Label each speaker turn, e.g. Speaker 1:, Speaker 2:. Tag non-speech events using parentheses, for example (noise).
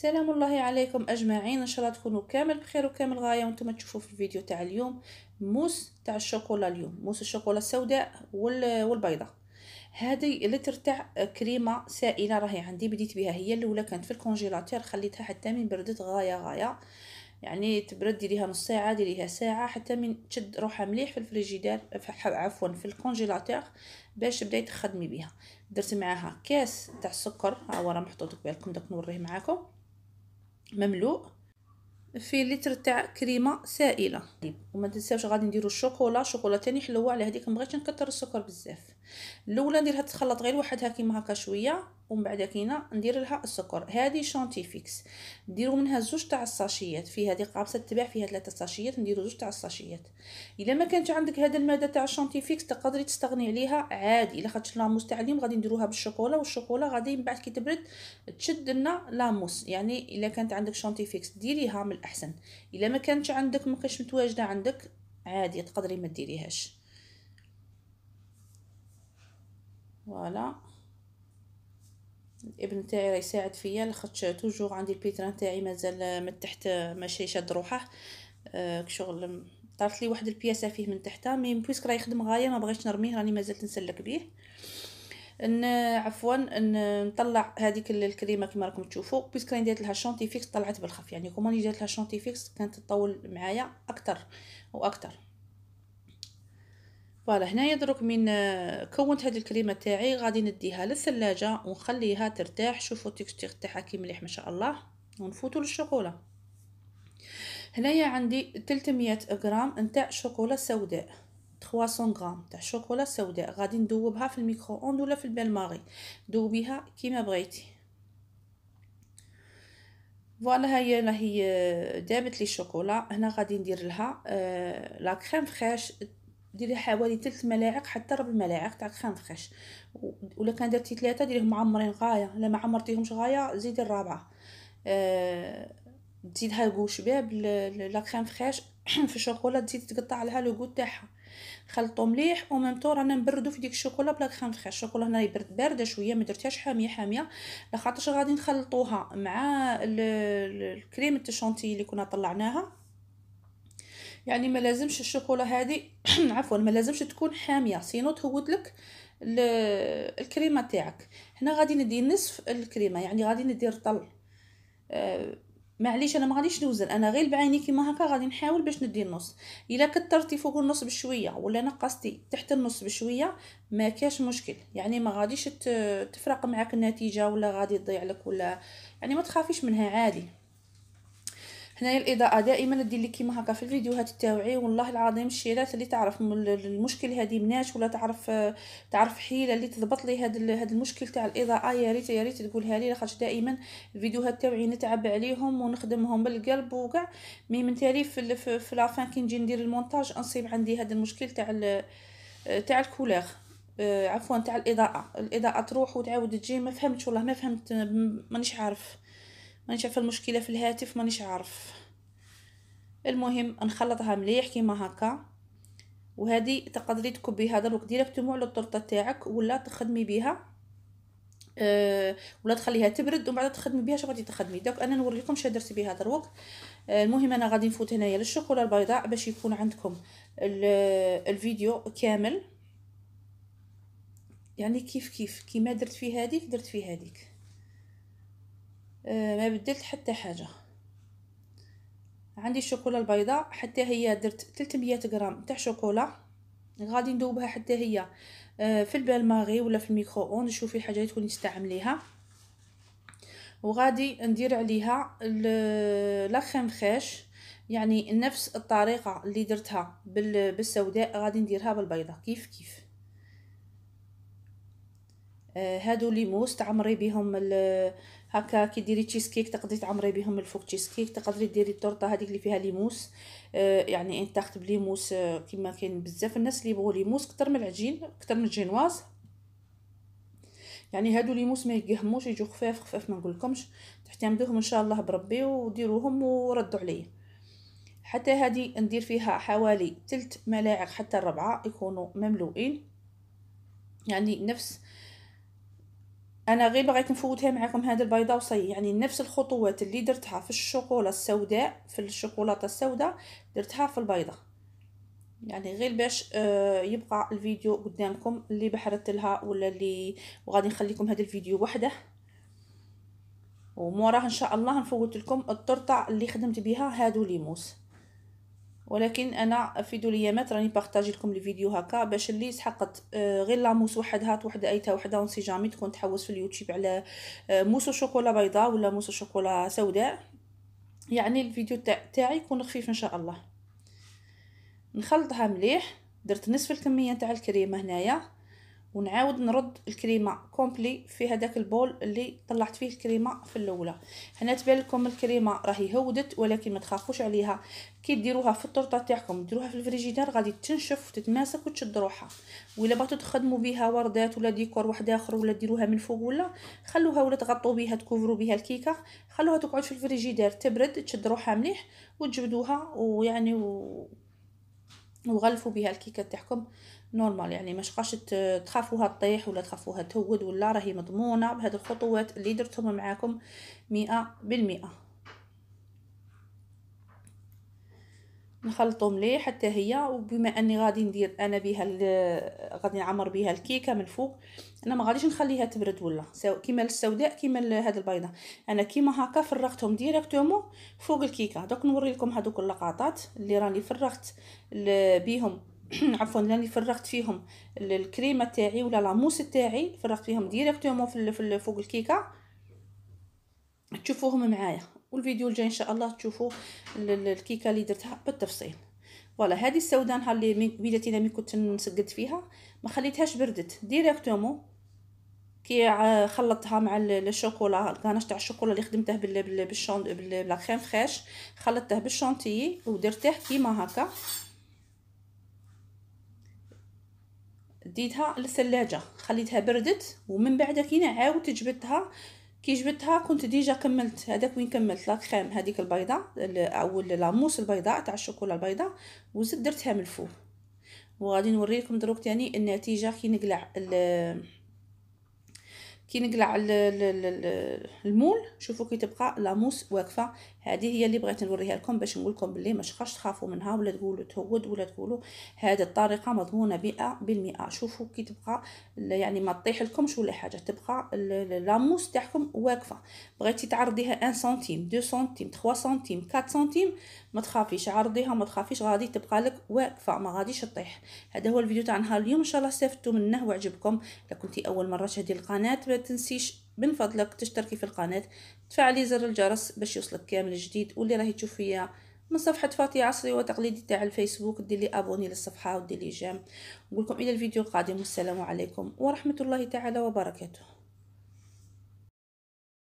Speaker 1: سلام الله عليكم اجمعين ان شاء الله تكونوا كامل بخير وكامل غايه وانتم تشوفوا في الفيديو تاع اليوم موس تاع الشوكولا اليوم موس الشوكولا السوداء والبيضاء هذه لتر تاع كريمه سائله راهي عندي بديت بها هي الاولى كانت في الكونجيلاتير خليتها حتى من بردت غايه غايه يعني تبرد ديريها نص ساعه ديريها ساعه حتى من تشد روحها مليح في الفريجيدار عفوا في الكونجيلاتير باش تبداي تخدمي بها درت معاها كاس تاع السكر ها هو راه محطوط بالكم داك نوريه معاكم مملوء في لتر تاع كريمه سائله طيب، وما تنساوش غادي نديرو الشوكولا الشوكولا تاني حلوه على هذيك مبغيتش نكثر السكر بزاف الاولى نديرها تخلط غير وحدها كيما هكا شويه ومن بعد كينا ندير لها السكر هذه شونتيفيكس نديرو منها زوج تاع الساشيات في هذه قابسه تباع فيها ثلاثه ساشيات نديرو زوج تاع الساشيات الا ما كانت عندك هذا الماده تاع الشونتيفيكس تقدري تستغني عليها عادي لاخاطش لاموس تاع اليوم غادي نديروها بالشوكولا والشوكولا غادي من بعد كي تبرد تشد لنا لاموس يعني الا كانت عندك شونتيفيكس ديريها من الاحسن الا ما كانتش عندك ما متواجده عندك عادي تقدري ما ديريهاش فوالا الابن تاعي راه يساعد فيا لاخاطش توجور عندي البيتران تاعي مازال من تحت ماشي شاد روحه أه شغل طارت لي واحد البياسه فيه من تحتها مي بويسك راه يخدم غايه ما بغيتش نرميه راني مازلت نسلك بيه ان عفوا ان نطلع هذيك الكريمه كما راكم تشوفوا بويسك راني درت لها شونتيفيكس طلعت بالخف يعني كون جات لها شونتيفيكس كانت تطول معايا اكثر واكثر فوالا هنايا دروك من آه، كونت هذه الكريمه تاعي غادي نديها للثلاجه ونخليها ترتاح شوفوا التكستير تاعها كي مليح ما شاء الله ونفوتوا للشوكولا هنايا عندي 300 غرام نتاع شوكولا سوداء 300 غرام تاع شوكولا سوداء غادي ندوبها في الميكرو اوند ولا في البال ماري دوبيها كيما بغيتي فوالا هي راهي آه، دابت لي الشوكولا هنا غادي ندير لها آه، لا كريم فريش ديري حوالي 3 ملاعق حتى 4 ملاعق تاع خنخش ولا كان درتي ثلاثه ديريهم معمرين غايه الا ما عمرتيهمش غايه زيدي الرابعه أه تزيدها الكو شباب لا كريم فريش (clears throat) في الشوكولا تزيد تقطع لها لو تاعها خلطو مليح وميم طور رانا نبردو في ديك الشوكولا بلا كريم فريش الشوكولا هنا يبرد بارده شويه ما درتهاش حاميه حاميه لخاطرش غادي نخلطوها مع الكريمه الشونتي اللي كنا طلعناها يعني ما لازمش الشوكولا هذه (clears throat) عفوا ما لازمش تكون حاميه سينو تهود لك الكريمه تاعك هنا غادي ندير نصف الكريمه يعني غادي ندير طل آه، معليش انا ما غاديش نوزن انا غير بعيني كيما هكا غادي نحاول باش ندي نص الا كثرتي فوق النص بشويه ولا نقصتي تحت النص بشويه ما كاش مشكل يعني ما غاديش تفرق معك النتيجه ولا غادي تضيع لك ولا يعني ما تخافيش منها عادي هنايا الاضاءه دائما دير لي كيما هكا في الفيديوهات تاعي والله العظيم الشيرات اللي تعرف المشكل هذه مناش ولا تعرف آه، تعرف حيله اللي تضبط لي هذا هذا المشكل تاع الاضاءه يا ريت يا ريت تقولها لي لاخاطش دائما الفيديوهات تاعي نتعب عليهم ونخدمهم بالقلب وكاع مي من تالي في في, في لافان كي نجي ندير المونتاج نصيب عندي هذا المشكل تاع آه، تاع الكولور آه، عفوا تاع الاضاءه الاضاءه تروح وتعاود تجي ما فهمتش والله ما فهمت مانيش عارف مانيش عارفه المشكله في الهاتف مانيش عارف المهم نخلطها مليح كيما هكا وهذه تقدري تكبي هذا الوقت ديريكتومون على الطرطه تاعك ولا تخدمي بها أه ولا تخليها تبرد ومن بعد تخدمي بها شنو تخدمي دوك انا نوريكم شنو درت بها هذا الوقت آه، المهم انا غادي نفوت هنايا للشوكولا البيضاء باش يكون عندكم الفيديو كامل يعني كيف كيف كيما درت في هذيك درت في هذيك آه، ما بدلت حتى حاجه عندي الشوكولا البيضاء حتى هي درت 300 غرام تاع شوكولا غادي نذوبها حتى هي آه، في البالماغي ولا في الميكرو اون شوفي حاجه تكوني تستعمليها وغادي ندير عليها آه، لا كريم فريش يعني نفس الطريقه اللي درتها بالسوداء غادي نديرها بالبيضه كيف كيف هادو ليموس تعمري بهم هكا كي ديري تشيز كيك تقدري تعمري بهم الفوق تشيز كيك تقدري ديري التورته هذيك اللي فيها ليموس آه يعني انتاخت بليموس آه كما كاين بزاف الناس اللي يبغوا ليموس كتر من العجين كتر من الجينواز يعني هادو ليموس ما يقهموش يجوا خفاف خفاف ما نقولكمش تعتمدوهم ان شاء الله بربي وديروهم وردوا عليا حتى هذه ندير فيها حوالي ثلث ملاعق حتى ربعة يكونوا مملوئين يعني نفس آه انا غير بغيت نفوتها معكم هذا البيضه وصي يعني نفس الخطوات اللي درتها في الشوكولا السوداء في الشوكولاته السوداء درتها في البيضه يعني غير باش آه، يبقى الفيديو قدامكم اللي بحرت لها ولا اللي وغادي نخليكم هذا الفيديو وحده وموراه ان شاء الله نفوت لكم الطرطه اللي خدمت بها هادو ليموس ولكن انا في دوليامات راني بارطاجي لكم الفيديو هكا باش اللي سحقت آه، غير لاموس وحدها هات وحده ايتها وحده ونسي جامي تكون تحوس في اليوتيوب على آه، موس شوكولا بيضاء ولا موس شوكولا سوداء يعني الفيديو تاعي يكون خفيف ان شاء الله نخلطها مليح درت نصف الكميه تاع الكريمه هنايا ونعاود نرد الكريمه كومبلي في هذاك البول اللي طلعت فيه الكريمه في الاولى هنا تبان لكم الكريمه راهي هودت ولكن ما تخافوش عليها كي ديروها في الطرطه تاعكم ديروها في الفريجيدار غادي تنشف وتتماسك وتشد روحها ولا بغيتو تخدموا بها وردات ولا ديكور واحد اخر ولا ديروها من فوق ولا خلوها ولا تغطوا بها تكوفروا بها الكيكه خلوها تقعد في الفريجيدار تبرد تشد روحها مليح وتجبدوها ويعني و... وغلفوا بها الكيكه تاعكم نورمال يعني مش قاش تخافوها تطيح ولا تخافوها تهود ولا راهي مضمونه بهاد الخطوات اللي درتهم معاكم مئة بالمئة نخلطو مليح حتى هي وبما اني غادي ندير انا بها غادي نعمر بها الكيكه من فوق انا ما غاديش نخليها تبرد ولا كيما السوداء كيما هاد البيضه انا كيما هكا فرغتهم ديريكتومون فوق الكيكه دوك نوري لكم هذوك اللقطات اللي راني فرغت بيهم (clears throat) عفوا لاني فرغت فيهم الكريمه تاعي ولا لاموس تاعي فرغت فيهم ديريكتومون في, فوق الكيكه تشوفوهم معايا والفيديو الجاي ان شاء الله تشوفوا الكيكه اللي درتها بالتفصيل فوالا هذه السوداء نهار اللي بدات مي كنت نسقد فيها ما خليتهاش بردت ديريكتومون كي خلطتها مع الشوكولا الكاناش تاع الشوكولا اللي خدمته بالشون بالكريم فريش خلطته بالشونتيي ودرته كيما هكا ديتها للثلاجة خليتها بردت ومن بعد كينا عاودت جبدتها كي جبدتها كنت ديجا كملت هذاك وين كملت لا كريم هذيك البيضه او لاموس البيضاء تاع الشوكولا البيضاء وزدت درتها من الفوق وغادي نوريكم دروك تاني النتيجه كي نقلع كي نقلع المول شوفوا كي تبقى لاموس واقفه هذه هي اللي بغيت نوريها لكم باش نقول لكم باللي ما شخاش تخافوا منها ولا تقولوا تهود ولا تقولوا هذه الطريقه مضمونه بالمئة شوفوا كي تبقى يعني ما تطيح لكمش ولا حاجه تبقى لاموس تاعكم واقفه بغيتي تعرضيها 1 سنتيم 2 سنتيم 3 سنتيم 4 سنتيم ما تخافيش عرضيها ما تخافيش غادي تبقى لك واقفه ما غاديش تطيح هذا هو الفيديو تاع نهار اليوم ان شاء الله استفدتوا منه وعجبكم لو كنتي اول مره تشاهدي القناه تنسيش من فضلك تشتركي في القناة تفعلي زر الجرس باش يوصلك كامل جديد واللي راهي فيها من صفحة فاطمة عصري وتقليدي تاع الفيسبوك ديلي ابوني للصفحة وديلي جام نقولكم الى الفيديو القادم والسلام عليكم ورحمة الله تعالى وبركاته